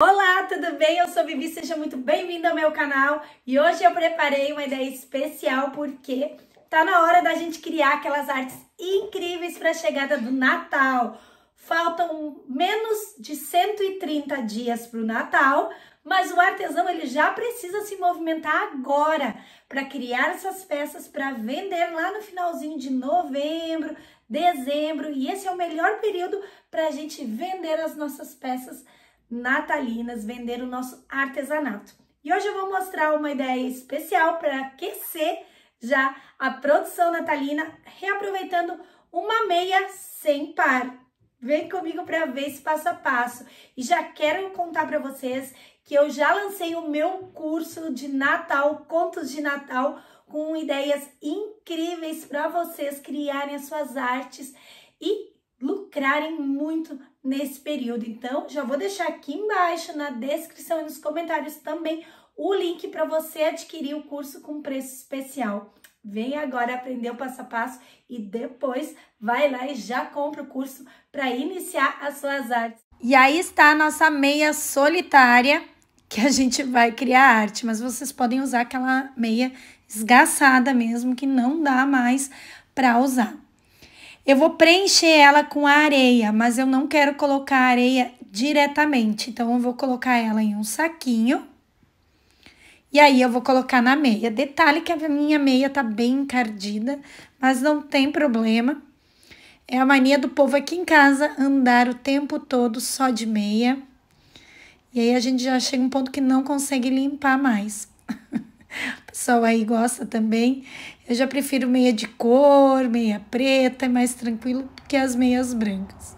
Olá, tudo bem? Eu sou Vivi, seja muito bem-vindo ao meu canal e hoje eu preparei uma ideia especial porque tá na hora da gente criar aquelas artes incríveis para a chegada do Natal. Faltam menos de 130 dias para o Natal, mas o artesão ele já precisa se movimentar agora para criar essas peças para vender lá no finalzinho de novembro, dezembro e esse é o melhor período para a gente vender as nossas peças natalinas, vender o nosso artesanato. E hoje eu vou mostrar uma ideia especial para aquecer já a produção natalina, reaproveitando uma meia sem par. Vem comigo para ver esse passo a passo. E já quero contar para vocês que eu já lancei o meu curso de Natal, Contos de Natal, com ideias incríveis para vocês criarem as suas artes e lucrarem muito nesse período. Então, já vou deixar aqui embaixo na descrição e nos comentários também o link para você adquirir o curso com preço especial. Vem agora aprender o passo a passo e depois vai lá e já compra o curso para iniciar as suas artes. E aí está a nossa meia solitária que a gente vai criar arte, mas vocês podem usar aquela meia esgaçada mesmo que não dá mais para usar. Eu vou preencher ela com a areia, mas eu não quero colocar a areia diretamente. Então, eu vou colocar ela em um saquinho. E aí, eu vou colocar na meia. Detalhe que a minha meia tá bem encardida, mas não tem problema. É a mania do povo aqui em casa andar o tempo todo só de meia. E aí, a gente já chega um ponto que não consegue limpar mais. O pessoal aí gosta também. Eu já prefiro meia de cor, meia preta, é mais tranquilo que as meias brancas.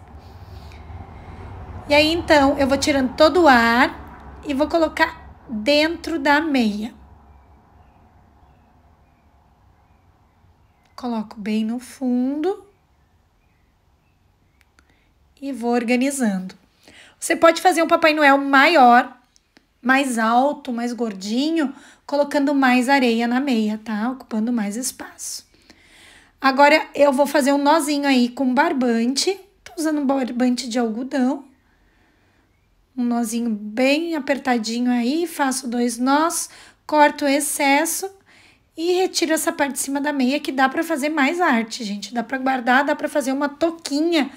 E aí então eu vou tirando todo o ar e vou colocar dentro da meia. Coloco bem no fundo e vou organizando. Você pode fazer um Papai Noel maior mais alto, mais gordinho, colocando mais areia na meia, tá? Ocupando mais espaço. Agora eu vou fazer um nozinho aí com barbante. Tô usando um barbante de algodão. Um nozinho bem apertadinho aí, faço dois nós, corto o excesso e retiro essa parte de cima da meia que dá para fazer mais arte, gente. Dá para guardar, dá para fazer uma toquinha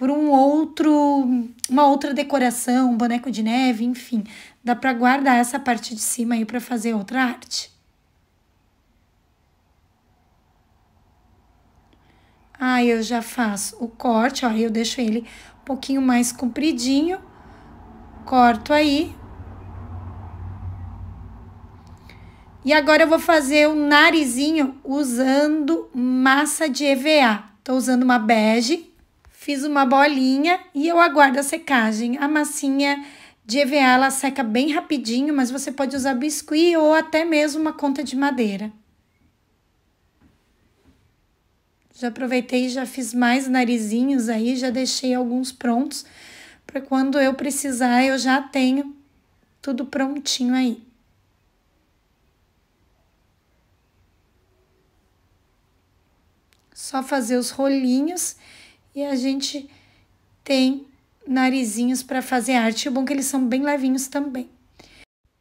por um outro, uma outra decoração, um boneco de neve, enfim. Dá para guardar essa parte de cima aí para fazer outra arte. Aí ah, eu já faço o corte, ó, eu deixo ele um pouquinho mais compridinho, corto aí. E agora eu vou fazer o narizinho usando massa de EVA. Tô usando uma bege fiz uma bolinha e eu aguardo a secagem. A massinha de EVA ela seca bem rapidinho, mas você pode usar biscuit ou até mesmo uma conta de madeira. Já aproveitei, já fiz mais narizinhos aí, já deixei alguns prontos para quando eu precisar eu já tenho tudo prontinho aí. Só fazer os rolinhos e a gente tem narizinhos para fazer arte. O bom é que eles são bem levinhos também.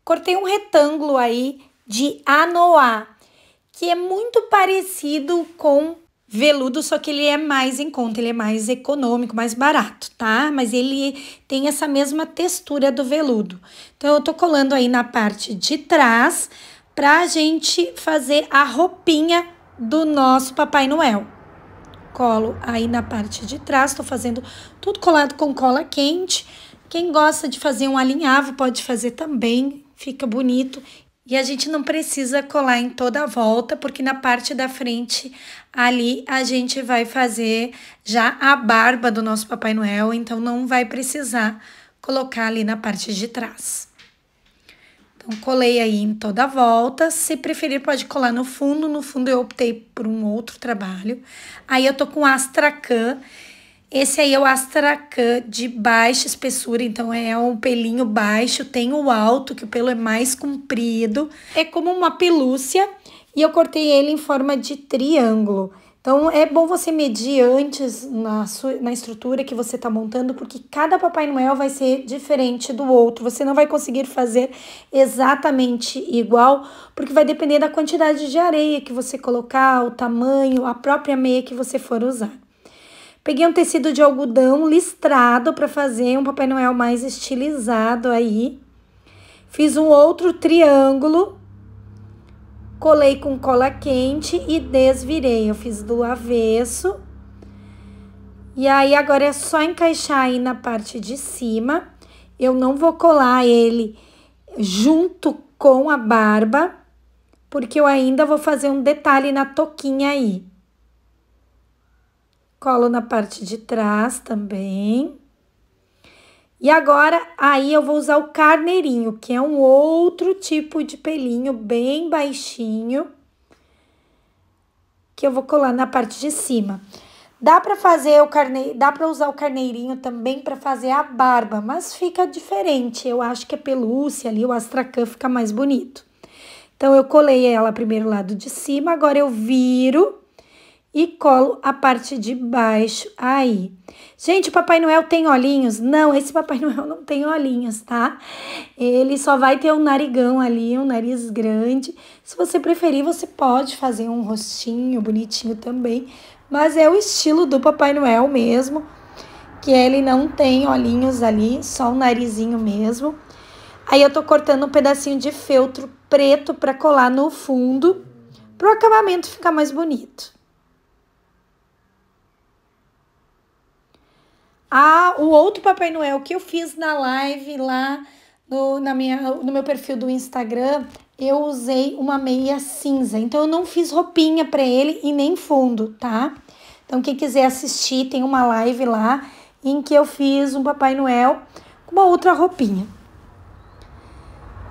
Cortei um retângulo aí de anoá, que é muito parecido com veludo, só que ele é mais em conta, ele é mais econômico, mais barato, tá? Mas ele tem essa mesma textura do veludo. Então eu tô colando aí na parte de trás pra gente fazer a roupinha do nosso Papai Noel colo aí na parte de trás. Tô fazendo tudo colado com cola quente. Quem gosta de fazer um alinhavo pode fazer também, fica bonito. E a gente não precisa colar em toda a volta, porque na parte da frente ali a gente vai fazer já a barba do nosso Papai Noel, então não vai precisar colocar ali na parte de trás. Então, colei aí em toda a volta. Se preferir, pode colar no fundo. No fundo, eu optei por um outro trabalho. Aí, eu tô com Astracan. Esse aí é o Astracan de baixa espessura, então é um pelinho baixo. Tem o alto, que o pelo é mais comprido. É como uma pelúcia. E eu cortei ele em forma de triângulo. Então é bom você medir antes na, sua, na estrutura que você está montando, porque cada Papai Noel vai ser diferente do outro. Você não vai conseguir fazer exatamente igual, porque vai depender da quantidade de areia que você colocar, o tamanho, a própria meia que você for usar. Peguei um tecido de algodão listrado para fazer um Papai Noel mais estilizado aí. Fiz um outro triângulo colei com cola quente e desvirei. Eu fiz do avesso. E aí, agora é só encaixar aí na parte de cima. Eu não vou colar ele junto com a barba, porque eu ainda vou fazer um detalhe na toquinha aí. Colo na parte de trás também. E agora, aí eu vou usar o carneirinho, que é um outro tipo de pelinho bem baixinho, que eu vou colar na parte de cima. Dá para fazer o carne, dá para usar o carneirinho também para fazer a barba, mas fica diferente. Eu acho que a é pelúcia ali, o astracã fica mais bonito. Então eu colei ela primeiro lado de cima, agora eu viro e colo a parte de baixo aí. Gente, o Papai Noel tem olhinhos? Não, esse Papai Noel não tem olhinhos, tá? Ele só vai ter um narigão ali, um nariz grande. Se você preferir, você pode fazer um rostinho bonitinho também, mas é o estilo do Papai Noel mesmo, que ele não tem olhinhos ali, só o um narizinho mesmo. Aí eu tô cortando um pedacinho de feltro preto para colar no fundo, pro acabamento ficar mais bonito. a, ah, o outro Papai Noel que eu fiz na live lá no, na minha, no meu perfil do Instagram, eu usei uma meia cinza. Então, eu não fiz roupinha para ele e nem fundo, tá? Então, quem quiser assistir, tem uma live lá em que eu fiz um Papai Noel com uma outra roupinha.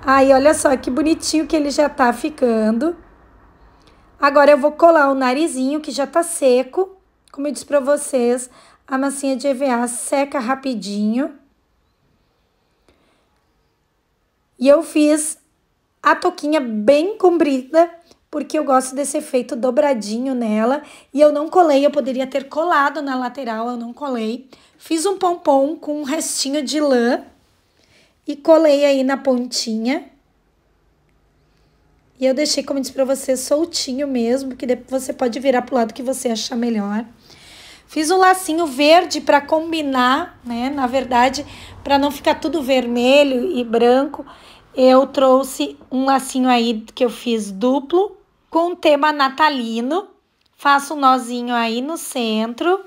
Aí, olha só que bonitinho que ele já tá ficando. Agora, eu vou colar o narizinho que já tá seco. Como eu disse para vocês, a massinha de EVA seca rapidinho. E eu fiz a toquinha bem comprida, porque eu gosto desse efeito dobradinho nela. E eu não colei, eu poderia ter colado na lateral, eu não colei. Fiz um pompom com um restinho de lã e colei aí na pontinha. E eu deixei, como disse para você, soltinho mesmo, que depois você pode virar pro lado que você achar melhor. Fiz um lacinho verde para combinar, né? Na verdade, para não ficar tudo vermelho e branco, eu trouxe um lacinho aí que eu fiz duplo com tema natalino. Faço um nozinho aí no centro,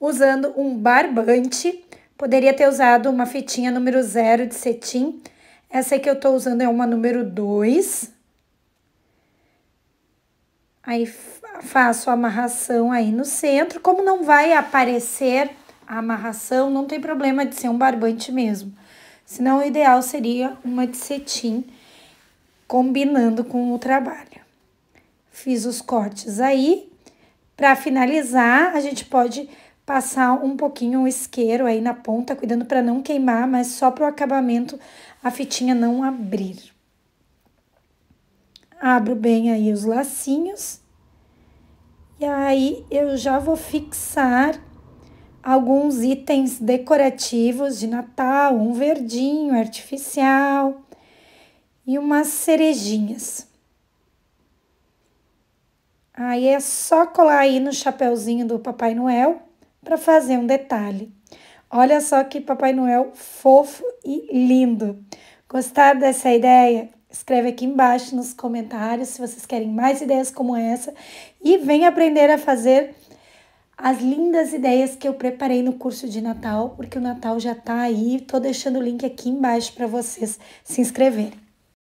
usando um barbante. Poderia ter usado uma fitinha número zero de cetim. Essa que eu tô usando é uma número 2. Aí faço a amarração aí no centro. Como não vai aparecer a amarração, não tem problema de ser um barbante mesmo. Senão, o ideal seria uma de cetim, combinando com o trabalho. Fiz os cortes aí. Para finalizar, a gente pode passar um pouquinho o isqueiro aí na ponta, cuidando para não queimar, mas só para o acabamento a fitinha não abrir abro bem aí os lacinhos. E aí eu já vou fixar alguns itens decorativos de Natal, um verdinho artificial e umas cerejinhas. Aí é só colar aí no chapéuzinho do Papai Noel para fazer um detalhe. Olha só que Papai Noel fofo e lindo. Gostaram dessa ideia? Escreve aqui embaixo nos comentários se vocês querem mais ideias como essa e vem aprender a fazer as lindas ideias que eu preparei no curso de Natal, porque o Natal já está aí. Estou deixando o link aqui embaixo para vocês se inscreverem.